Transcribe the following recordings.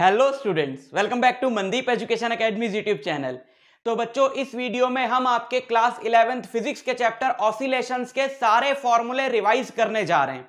hello students welcome back to Mandeep education academies YouTube channel तो बच्चों इस वीडियो में हम आपके क्लास इलेवेंथ फिजिक्स के चैप्टर ऑसिलेशंस के सारे फॉर्मूले रिवाइज करने जा रहे हैं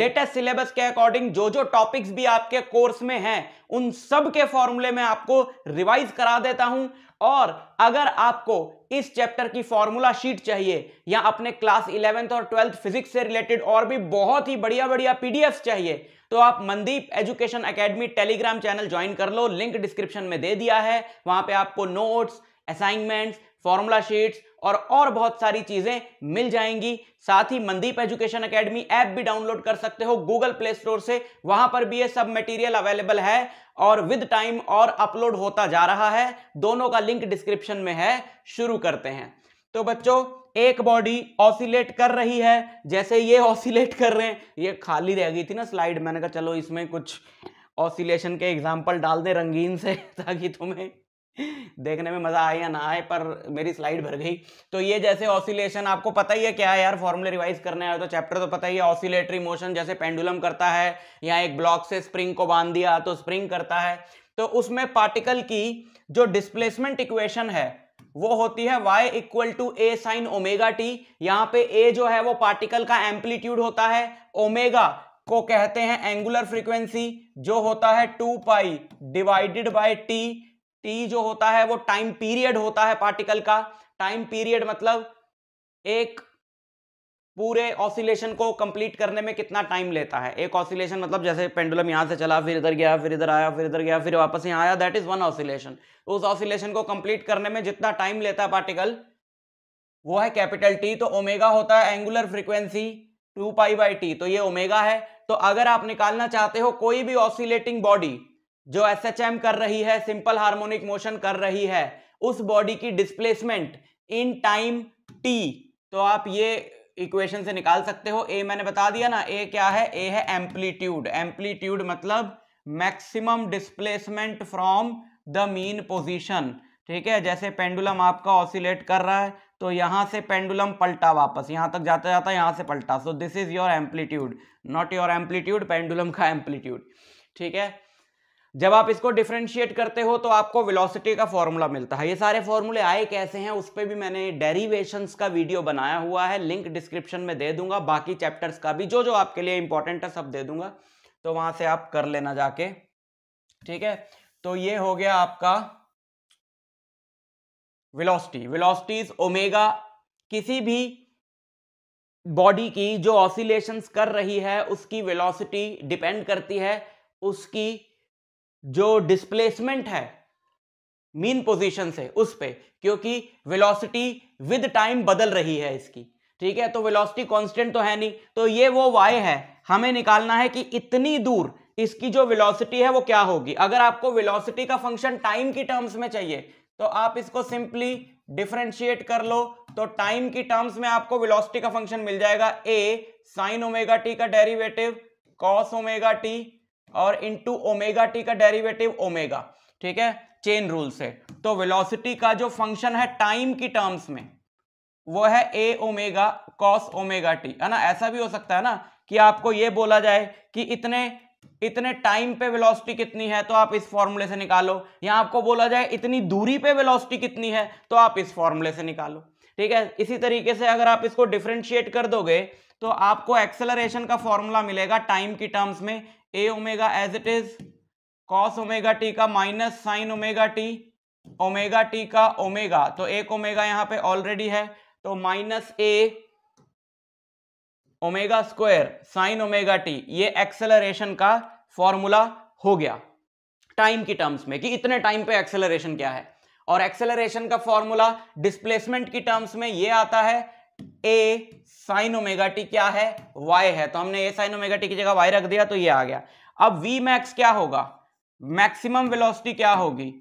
लेटेस्ट सिलेबस के अकॉर्डिंग जो जो टॉपिक्स भी आपके कोर्स में हैं उन सब के फॉर्मूले में आपको रिवाइज करा देता हूं और अगर आपको इस चैप्टर की फॉर्मूला शीट चाहिए या अपने क्लास इलेवेंथ और ट्वेल्थ फिजिक्स से रिलेटेड और भी बहुत ही बढ़िया बढ़िया पीडीएफ चाहिए तो आप Mandeep education academy Telegram channel join कर लो लिंक डिस्क्रिप्शन में दे दिया है वहां पे आपको नोट्स असाइनमेंट्स फॉर्मूला शीट्स और और बहुत सारी चीजें मिल जाएंगी साथ ही मंदीप एजुकेशन एकेडमी ऐप भी डाउनलोड कर सकते हो गूगल प्ले स्टोर से वहां पर भी ये सब मटेरियल अवेलेबल है और विद टाइम और अपलोड होता जा रहा है दोनों का लिंक डिस्क्रिप्शन में है शुरू करते हैं तो बच्चों एक बॉडी ऑसिलेट कर रही है जैसे ये ऑसिलेट कर रहे हैं ये खाली रह गई थी ना स्लाइड मैंने कहा चलो इसमें कुछ ऑसिलेशन के एग्जाम्पल डाल दें रंगीन से ताकि तुम्हें देखने में मज़ा आए या ना आए पर मेरी स्लाइड भर गई तो ये जैसे ऑसिलेशन आपको पता ही है क्या है यार फॉर्मूले रिवाइज करने आए तो चैप्टर तो पता ही है ऑसिलेटरी मोशन जैसे पेंडुलम करता है या एक ब्लॉक से स्प्रिंग को बांध दिया तो स्प्रिंग करता है तो उसमें पार्टिकल की जो डिस्प्लेसमेंट इक्वेशन है वो होती है y equal to A sine omega T यहाँ पे a जो है वो पार्टिकल का एम्पलीट्यूड होता है ओमेगा को कहते हैं एंगुलर फ्रीक्वेंसी जो होता है two pi divided by T T जो होता है वो टाइम पीरियड होता है पार्टिकल का टाइम पीरियड मतलब एक पूरे ऑसिलेशन को कंप्लीट करने में कितना टाइम लेता है एक ऑसिलेशन मतलब जैसे पेंडुलम यहाँ से चला फिर इधर गया फिर इधर आया फिर इधर गया फिर वापस यहाँ आया दैट इज वन ऑसिलेशन उस ऑसिलेशन को कंप्लीट करने में जितना टाइम लेता है पार्टिकल वो है कैपिटल टी तो ओमेगा होता है angular frequency two pi by T तो ये ओमेगा है तो अगर आप निकालना चाहते हो कोई भी ऑसिलेटिंग बॉडी जो एस एच एम कर रही है सिंपल हार्मोनिक मोशन कर रही है उस बॉडी की डिस्प्लेसमेंट इन टाइम टी तो आप ये इक्वेशन से निकाल सकते हो ए मैंने बता दिया ना ए क्या है ए है एम्पलीट्यूड एम्पलीट्यूड मतलब maximum displacement from the mean position ठीक है जैसे पेंडुलम आपका ऑसिलेट कर रहा है तो यहां से पेंडुलम पलटा वापस यहां तक जाता जाता यहां से पलटा so this is your amplitude not your amplitude pendulum का एम्पलीट्यूड ठीक है जब आप इसको डिफ्रेंशिएट करते हो तो आपको वेलोसिटी का फॉर्मूला मिलता है ये सारे फॉर्मूले आए कैसे हैं उस पर भी मैंने डेरिवेशंस का वीडियो बनाया हुआ है लिंक डिस्क्रिप्शन में दे दूंगा बाकी चैप्टर्स का भी जो जो आपके लिए इंपॉर्टेंट है सब दे दूंगा तो वहां से आप कर लेना जाके ठीक है तो ये हो गया आपका विलोसिटी वेलोसिटीज ओमेगा किसी भी बॉडी की जो ऑसिलेशन कर रही है उसकी विलोसिटी डिपेंड करती है उसकी जो डिस्प्लेसमेंट है मीन पोजीशन से उस पे क्योंकि वेलोसिटी विद टाइम बदल रही है इसकी ठीक है तो वेलोसिटी कांस्टेंट तो है नहीं तो ये वो वाई है हमें निकालना है कि इतनी दूर इसकी जो वेलोसिटी है वो क्या होगी अगर आपको वेलोसिटी का फंक्शन टाइम की टर्म्स में चाहिए तो आप इसको सिंपली डिफ्रेंशिएट कर लो तो टाइम की टर्म्स में आपको वेलोसिटी का फंक्शन मिल जाएगा ए साइन ओमेगा टी का डेरिवेटिव कॉस ओमेगा टी और इनटू ओमेगा टी का डेरिवेटिव ओमेगा ठीक है चेन रूल से तो वेलोसिटी का जो फंक्शन है टाइम की टर्म्स में वो है A omega cos omega T है ना ऐसा भी हो सकता है ना कि आपको ये बोला जाए कि इतने इतने टाइम पे वेलोसिटी कितनी है तो आप इस फॉर्मूले से निकालो या आपको बोला जाए इतनी दूरी पे वेलोसिटी कितनी है तो आप इस फॉर्मूले से निकालो ठीक है इसी तरीके से अगर आप इसको डिफ्रेंशिएट कर दोगे तो आपको एक्सेलरेशन का फॉर्मूला मिलेगा टाइम की टर्म्स में A omega as it is cos omega T का minus sine omega T omega T का ओमेगा तो एक ओमेगा यहां पे ऑलरेडी है तो minus A omega square sine omega T ये एक्सेलरेशन का फॉर्मूला हो गया टाइम की टर्म्स में कि इतने टाइम पे एक्सेलरेशन क्या है और एक्सेलरेशन का फॉर्मूला डिस्प्लेसमेंट की टर्म्स में ये आता है ए साइन ओमेगा टी क्या है y है तो हमने ए साइन ओमेगा टी की जगह y रख दिया तो ये आ गया अब v मैक्स क्या होगा मैक्सिमम वेलोसिटी क्या होगी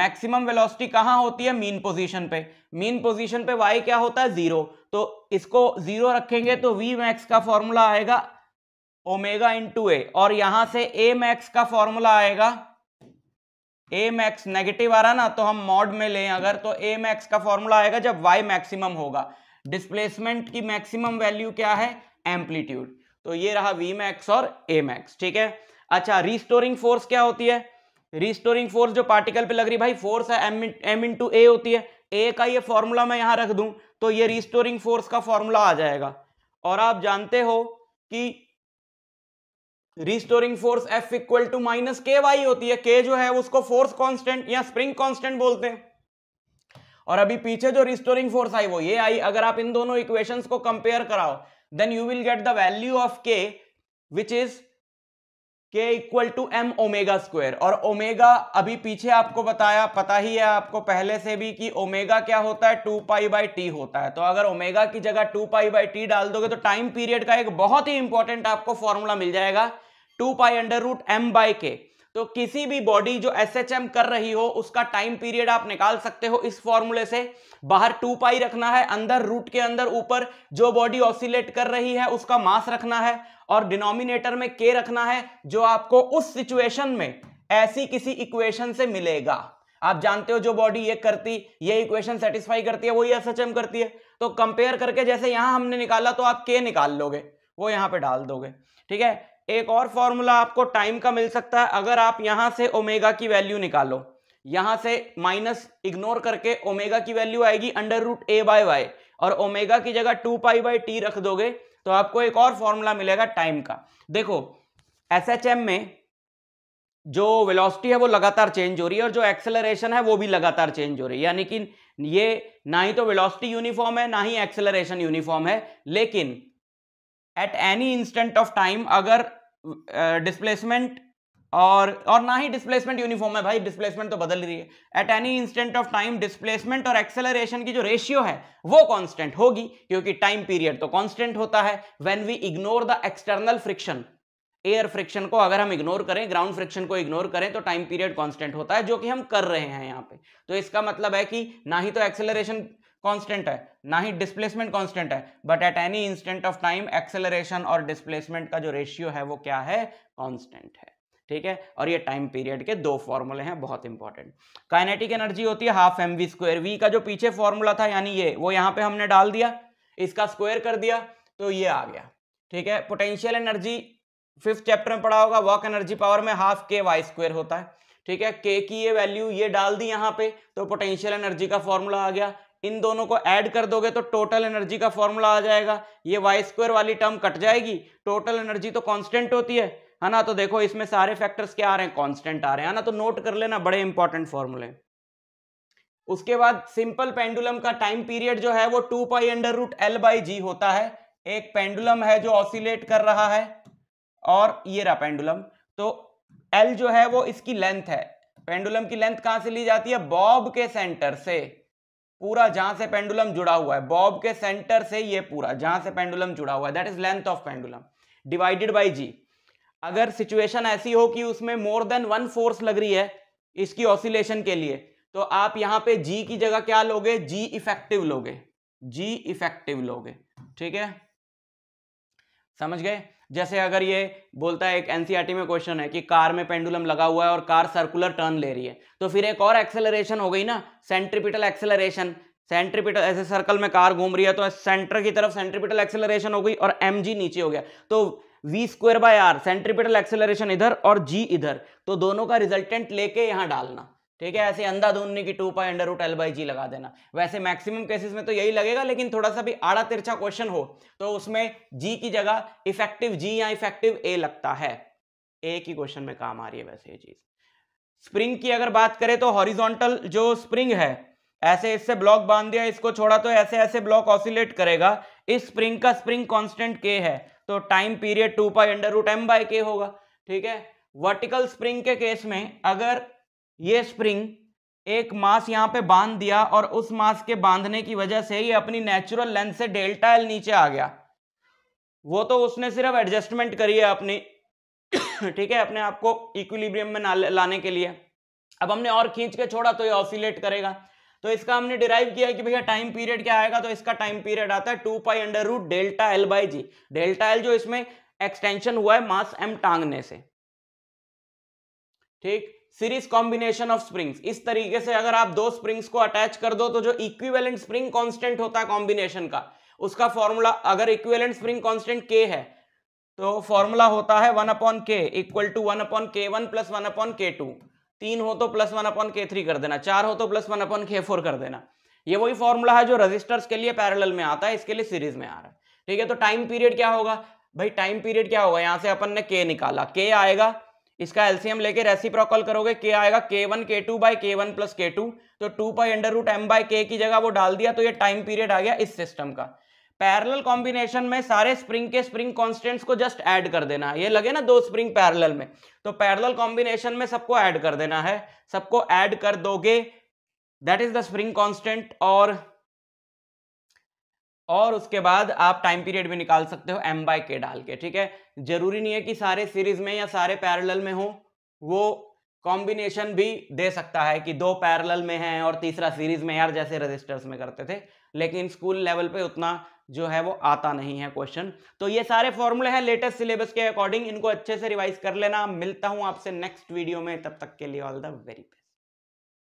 मैक्सिमम वेलोसिटी कहां होती है मीन पोजीशन पे मीन पोजीशन पे y क्या होता है जीरो तो इसको जीरो रखेंगे तो v मैक्स का फॉर्मूला आएगा ओमेगा टू ए और यहां से ए मैक्स का फॉर्मूला आएगा ए मैक्स नेगेटिव आ रहा ना तो हम मॉड में लें अगर तो ए मैक्स का फॉर्मूला आएगा जब वाई मैक्सिमम होगा डिस्प्लेसमेंट की मैक्सिमम वैल्यू क्या है एम्पलीट्यूड तो ये रहा वी मैक्स और ए मैक्स ठीक है अच्छा रिस्टोरिंग फोर्स क्या होती है रिस्टोरिंग फोर्स जो पार्टिकल पे लग रही भाई फोर्स है एम एम इंटू ए होती है ए का ये फॉर्मूला मैं यहां रख दूं तो ये रिस्टोरिंग फोर्स का फॉर्मूला आ जाएगा और आप जानते हो कि restoring force F equal to minus K Y होती है के जो है उसको फोर्स कांस्टेंट या स्प्रिंग कांस्टेंट बोलते हैं और अभी पीछे जो रिस्टोरिंग फोर्स आई वो ये आई अगर आप इन दोनों इक्वेशंस को कंपेयर कराओ then you will get the value of K which is K equal to M omega square और ओमेगा अभी पीछे आपको बताया पता ही है आपको पहले से भी कि ओमेगा क्या होता है टू पाई बाई टी होता है तो अगर ओमेगा की जगह टू पाई बाई टी डाल दोगे तो टाइम पीरियड का एक बहुत ही इंपॉर्टेंट आपको फॉर्मूला मिल जाएगा two pi under root M by K तो किसी भी बॉडी जो एस कर रही हो उसका टाइम पीरियड आप निकाल सकते हो इस फॉर्मूले से बाहर टू पाई रखना है अंदर रूट के अंदर ऊपर जो बॉडी ऑसिलेट कर रही है उसका मास रखना है और डिनोमिनेटर में के रखना है जो आपको उस सिचुएशन में ऐसी किसी इक्वेशन से मिलेगा आप जानते हो जो बॉडी ये करती ये इक्वेशन सेटिस्फाई करती है वही एस करती है तो कंपेयर करके जैसे यहां हमने निकाला तो आप के निकाल लोगे वो यहां पे डाल दोगे ठीक है एक और फॉर्मूला आपको टाइम का मिल सकता है अगर आप यहां से ओमेगा की वैल्यू निकालो यहां से माइनस इग्नोर करके ओमेगा की वैल्यू आएगी under root A by Y और ओमेगा की जगह टू पाई बाई टी रख दोगे तो आपको एक और फॉर्मूला मिलेगा टाइम का देखो एस में जो वेलोसिटी है वो लगातार चेंज हो रही है और जो एक्सेलरेशन है वो भी लगातार चेंज हो रही है यानी कि ये ना ही तो वेलोसिटी यूनिफॉर्म है ना ही एक्सेलरेशन यूनिफॉर्म है लेकिन at any instant of time अगर डिस्प्लेसमेंट और और ना ही डिस्प्लेसमेंट यूनिफॉर्म है भाई डिस्प्लेसमेंट तो बदल रही है at any instant of time displacement और एक्सेलरेशन की जो रेशियो है वो कांस्टेंट होगी क्योंकि टाइम पीरियड तो कांस्टेंट होता है when we ignore the external friction air friction को अगर हम इग्नोर करें ग्राउंड फ्रिक्शन को इग्नोर करें तो टाइम पीरियड कॉन्स्टेंट होता है जो कि हम कर रहे हैं यहाँ पे तो इसका मतलब है कि ना ही तो एक्सेलरेशन कांस्टेंट है ना ही डिस्प्लेसमेंट कांस्टेंट है but at any instant of time acceleration और डिस्प्लेसमेंट का जो रेशियो है वो क्या है कांस्टेंट है ठीक है और ये टाइम पीरियड के दो फॉर्मूले हैं बहुत इंपॉर्टेंट काइनेटिक एनर्जी होती है half M V square V का जो पीछे फॉर्मूला था यानी ये वो यहां पे हमने डाल दिया इसका स्क्वायर कर दिया तो ये आ गया ठीक है पोटेंशियल एनर्जी फिफ्थ चैप्टर में पढ़ा होगा वर्क एनर्जी पावर में हाफ के वाई स्क्वायर होता है ठीक है के की ये वैल्यू ये डाल दी यहां पे तो पोटेंशियल एनर्जी का फॉर्मूला आ गया इन दोनों को ऐड कर दोगे तो टोटल एनर्जी का फॉर्मूला आ जाएगा ये वाई स्क्वायर वाली टर्म कट जाएगी टोटल एनर्जी तो कांस्टेंट होती है है ना तो देखो इसमें सारे फैक्टर्स क्या आ रहे हैं कांस्टेंट आ रहे हैं ना तो नोट कर लेना बड़े इंपॉर्टेंट फॉर्मूले उसके बाद सिंपल पेंडुलम का टाइम पीरियड जो है वो two pi under root L by G होता है एक पेंडुलम है जो ऑसिलेट कर रहा है और ये रहा पेंडुलम तो एल जो है वो इसकी लेंथ है पेंडुलम की लेंथ कहां से ली जाती है बॉब के सेंटर से पूरा जहां से पेंडुलम जुड़ा हुआ है बॉब के सेंटर से ये पूरा जहां से पेंडुलम जुड़ा हुआ है that is length of pendulum divided by g अगर सिचुएशन ऐसी हो कि उसमें मोर देन वन फोर्स लग रही है इसकी ऑसिलेशन के लिए तो आप यहां पे जी की जगह क्या लोगे जी इफेक्टिव लोगे जी इफेक्टिव लोगे ठीक है समझ गए जैसे अगर ये बोलता है एक एनसीईआरटी e में क्वेश्चन है कि कार में पेंडुलम लगा हुआ है और कार सर्कुलर टर्न ले रही है तो फिर एक और एक्सेलरेशन हो गई ना सेंट्रिपिटल एक्सेलरेशन सेंट्रीपिटल ऐसे सर्कल में कार घूम रही है तो सेंटर की तरफ सेंट्रिपिटल एक्सेलरेशन हो गई और एम नीचे हो गया तो v square by r centripetal acceleration इधर और जी इधर तो दोनों का रिजल्टेंट लेके यहाँ डालना ठीक है ऐसे अंधाधुंधनी की two pi under root L by g लगा देना वैसे मैक्सिमम केसेस में तो यही लगेगा लेकिन थोड़ा सा भी आड़ा तिरछा क्वेश्चन हो तो उसमें जी की जगह इफेक्टिव जी या इफेक्टिव ए लगता है ए की क्वेश्चन में काम आ रही है वैसे ये चीज स्प्रिंग की अगर बात करें तो हॉरिजोंटल जो स्प्रिंग है ऐसे इससे ब्लॉक बांध दिया इसको छोड़ा तो ऐसे ऐसे ब्लॉक ऑसिलेट करेगा इस स्प्रिंग का स्प्रिंग कांस्टेंट के है तो time period two pi under root M by k होगा ठीक है वर्टिकल स्प्रिंग के केस में अगर ये स्प्रिंग एक मास यहाँ पे बांध दिया और उस मास के बांधने की वजह से ये अपनी नेचुरल लेंथ से डेल्टा एल नीचे आ गया वो तो उसने सिर्फ एडजस्टमेंट करी है अपनी ठीक है अपने आप को इक्विलिब्रियम में लाने के लिए अब हमने और खींच के छोड़ा तो ये ऑसिलेट करेगा तो इसका हमने डिराइव किया कि भैया टाइम पीरियड क्या आएगा तो इसका टाइम पीरियड आता है two pi under root delta l by g delta l जो इसमें एक्सटेंशन हुआ है मास एम टांगने से ठीक सीरीज कॉम्बिनेशन ऑफ स्प्रिंग्स इस तरीके से अगर आप दो स्प्रिंग्स को अटैच कर दो तो जो इक्विवेलेंट स्प्रिंग कांस्टेंट होता है कॉम्बिनेशन का उसका फॉर्मूला अगर इक्विवेलेंट स्प्रिंग कांस्टेंट के है तो फॉर्मूला होता है one upon k equal to one upon k one plus one upon k two तीन हो तो plus one upon k three कर देना चार हो तो plus one upon k four कर देना ये वही फॉर्मूला है जो रजिस्टर्स के लिए पैरेलल में आता है इसके लिए सीरीज में आ रहा है ठीक है तो टाइम पीरियड क्या होगा भाई टाइम पीरियड क्या होगा यहाँ से अपन ने के निकाला के आएगा इसका एलसीएम लेके रेसिप्रोकल करोगे के आएगा k one k two by k one plus k two तो two pi under root M by k की जगह वो डाल दिया तो ये टाइम पीरियड आ गया इस सिस्टम का पैरेलल कॉम्बिनेशन में सारे स्प्रिंग के स्प्रिंग कांस्टेंट्स को जस्ट ऐड कर देना है ये लगे ना दो स्प्रिंग पैरेलल में तो पैरेलल कॉम्बिनेशन में सबको ऐड कर देना है सबको ऐड कर दोगे that is the spring constant और और उसके बाद आप टाइम पीरियड भी निकाल सकते हो एम बाई के डाल के ठीक है जरूरी नहीं है कि सारे सीरीज में या सारे पैरेलल में हो वो कॉम्बिनेशन भी दे सकता है कि दो पैरेलल में हैं और तीसरा सीरीज में यार जैसे रजिस्टर्स में करते थे लेकिन स्कूल लेवल पे उतना जो है वो आता नहीं है क्वेश्चन तो ये सारे फॉर्मूले हैं लेटेस्ट सिलेबस के अकॉर्डिंग इनको अच्छे से रिवाइज कर लेना मिलता हूँ आपसे नेक्स्ट वीडियो में तब तक के लिए ऑल द वेरी